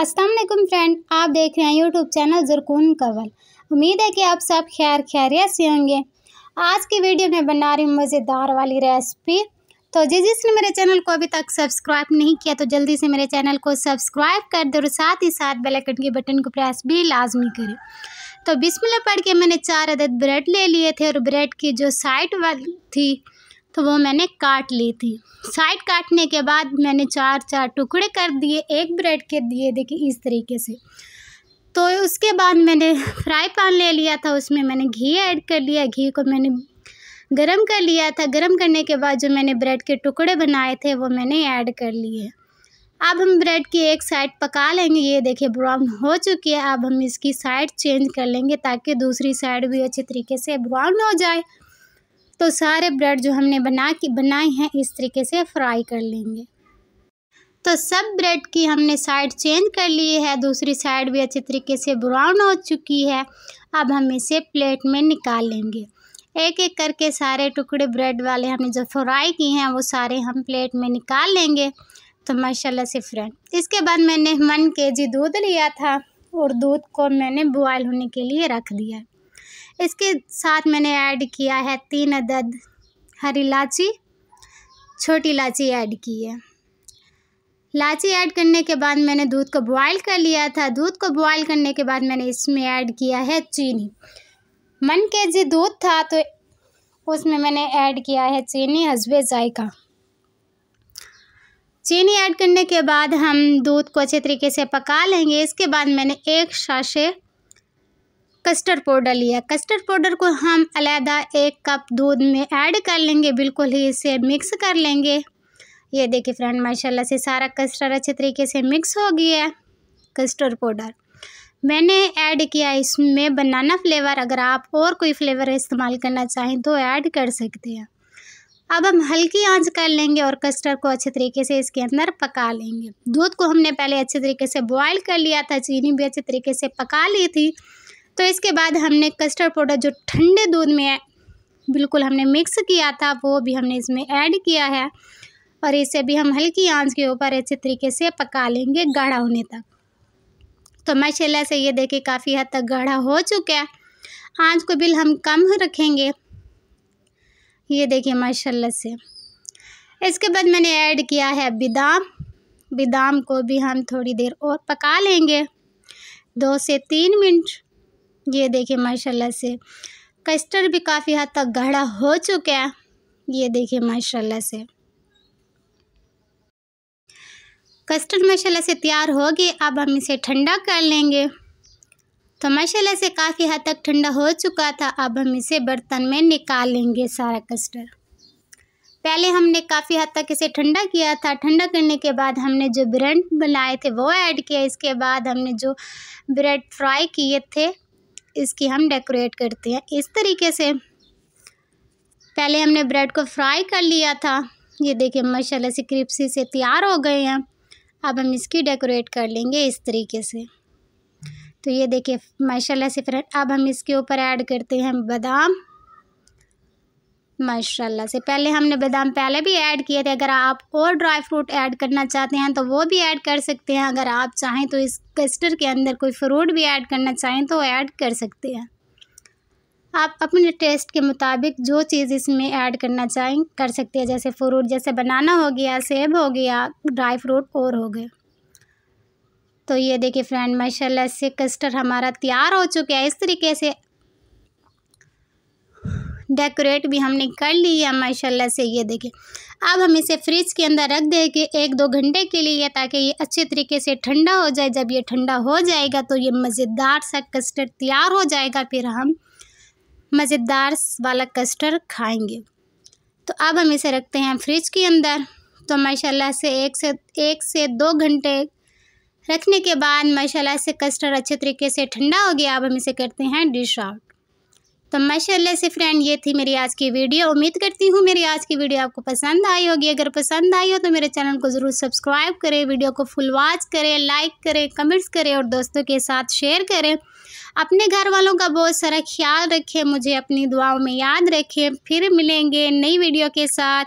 Aslam friend आप देख रहे हैं यूट्यूब चैनल जुरकून कवल उम्मीद है कि आप सब खैर खैरियत से होंगे आज की वीडियो में बना रही हूँ मज़ेदार वाली रेसिपी तो जिस जिसने मेरे चैनल को अभी तक सब्सक्राइब नहीं किया तो जल्दी से मेरे चैनल को सब्सक्राइब कर दो और साथ ही साथ बेलाइकन के बटन को प्रेस भी लाजमी करें तो बिस्मिल्लाह पढ़ के मैंने चार अदद ब्रेड ले लिए थे और ब्रेड की जो साइड वाली थी तो वो मैंने काट ली थी साइड काटने के बाद मैंने चार चार टुकड़े कर दिए एक ब्रेड के दिए देखिए इस तरीके से तो उसके बाद मैंने फ्राई पैन ले लिया था उसमें मैंने घी ऐड कर लिया घी को मैंने गरम कर लिया था गरम करने के बाद जो मैंने ब्रेड के टुकड़े बनाए थे वो मैंने ऐड कर लिए अब हम ब्रेड की एक साइड पका लेंगे ये देखिए ब्राउन हो चुकी है अब हम इसकी साइड चेंज कर लेंगे ताकि दूसरी साइड भी अच्छे तरीके से ब्राउन हो जाए तो सारे ब्रेड जो हमने बना के बनाए हैं इस तरीके से फ्राई कर लेंगे तो सब ब्रेड की हमने साइड चेंज कर ली है दूसरी साइड भी अच्छे तरीके से ब्राउन हो चुकी है अब हम इसे प्लेट में निकाल लेंगे एक एक करके सारे टुकड़े ब्रेड वाले हमने जो फ्राई किए हैं वो सारे हम प्लेट में निकाल लेंगे तो माशाल्लाह से फ्रेंड इसके बाद मैंने वन के जी दूध लिया था और दूध को मैंने बॉयल होने के लिए रख दिया इसके साथ मैंने ऐड किया है तीन अदद हरी इलायची छोटी इलायची ऐड की है इलायची ऐड करने के बाद मैंने दूध को बॉयल कर लिया था दूध को बॉयल करने के बाद मैंने इसमें ऐड किया है चीनी मन के जी दूध था तो उसमें मैंने ऐड किया है चीनी हसबे जायका चीनी ऐड करने के बाद हम दूध को अच्छे तरीके से पका लेंगे इसके बाद मैंने एक शाशे कस्टर्ड पाउडर लिया कस्टर्ड पाउडर को हम अलहदा एक कप दूध में ऐड कर लेंगे बिल्कुल ही इसे मिक्स कर लेंगे ये देखिए फ्रेंड माशाल्लाह से सारा कस्टर्ड अच्छे तरीके से मिक्स हो गया है कस्टर्ड पाउडर मैंने ऐड किया इसमें बनाना फ्लेवर अगर आप और कोई फ्लेवर इस्तेमाल करना चाहें तो ऐड कर सकते हैं अब हम हल्की आंच कर लेंगे और कस्टर्ड को अच्छे तरीके से इसके अंदर पका लेंगे दूध को हमने पहले अच्छे तरीके से बॉयल कर लिया था चीनी भी अच्छे तरीके से पका ली थी तो इसके बाद हमने कस्टर्ड पाउडर जो ठंडे दूध में बिल्कुल हमने मिक्स किया था वो भी हमने इसमें ऐड किया है और इसे भी हम हल्की आंच के ऊपर अच्छे तरीके से पका लेंगे गाढ़ा होने तक तो माशाला से ये देखिए काफ़ी हद तक गाढ़ा हो चुका है आंच को बिल हम कम रखेंगे ये देखिए माशाल्लाह से इसके बाद मैंने ऐड किया है बादाम बादाम को भी हम थोड़ी देर और पका लेंगे दो से तीन मिनट ये देखिए माशाल्लाह से कस्टर्ड भी काफ़ी हद तक गाढ़ा हो चुका है ये देखिए माशाल्लाह से कस्टर्ड माशाल्लाह से तैयार हो गए अब हम इसे ठंडा कर लेंगे तो माशाल्लाह से काफ़ी हद तक ठंडा हो चुका था अब हम इसे बर्तन में निकाल लेंगे सारा कस्टर्ड पहले हमने काफ़ी हद तक इसे ठंडा किया था ठंडा करने के बाद हमने जो ब्रेड बनाए थे वो ऐड किया इसके बाद हमने जो ब्रेड फ्राई किए थे इसकी हम डेकोरेट करते हैं इस तरीके से पहले हमने ब्रेड को फ्राई कर लिया था ये देखिए माशाल्लाह से क्रिप्सी से तैयार हो गए हैं अब हम इसकी डेकोरेट कर लेंगे इस तरीके से तो ये देखिए माशाल्लाह से फ्रेंड अब हम इसके ऊपर ऐड करते हैं बादाम माशाल्लाह से पहले हमने बादाम पहले भी ऐड किए थे अगर आप और ड्राई फ्रूट ऐड करना चाहते हैं तो वो भी ऐड कर सकते हैं अगर आप चाहें तो इस कस्टर के अंदर कोई फ्रूट भी ऐड करना चाहें तो ऐड कर सकते हैं आप अपने टेस्ट के मुताबिक जो चीज़ इसमें ऐड करना चाहें कर सकते हैं जैसे फ्रूट जैसे बनाना हो गया सेब हो गया ड्राई फ्रूट और हो गए तो ये देखिए फ्रेंड माशाल्लाह से कस्टर्ड हमारा तैयार हो चुका है इस तरीके से डेकोरेट भी हमने कर लिया माशाल्लाह से ये देखें अब हम इसे फ्रिज के अंदर रख देंगे एक दो घंटे के लिए ताकि ये अच्छे तरीके से ठंडा हो जाए जब ये ठंडा हो जाएगा तो ये मज़ेदार सा कस्टर्ड तैयार हो जाएगा फिर हम मज़ेदार वाला कस्टर्ड खाएंगे तो अब हम इसे रखते हैं फ्रिज के अंदर तो माशाल्लाह से एक से एक से दो घंटे रखने के बाद माशाल्लाह से कस्टर्ड अच्छे तरीके से ठंडा हो गया अब हम इसे करते हैं डिश आउट तो माशाल्लाह से फ्रेंड ये थी मेरी आज की वीडियो उम्मीद करती हूँ मेरी आज की वीडियो आपको पसंद आई होगी अगर पसंद आई हो तो मेरे चैनल को ज़रूर सब्सक्राइब करें वीडियो को फुल वॉच करें लाइक करें कमेंट्स करें और दोस्तों के साथ शेयर करें अपने घर वालों का बहुत सारा ख्याल रखें मुझे अपनी दुआओं में याद रखें फिर मिलेंगे नई वीडियो के साथ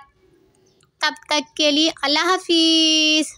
तब तक के लिए अल्लाह हाफिज़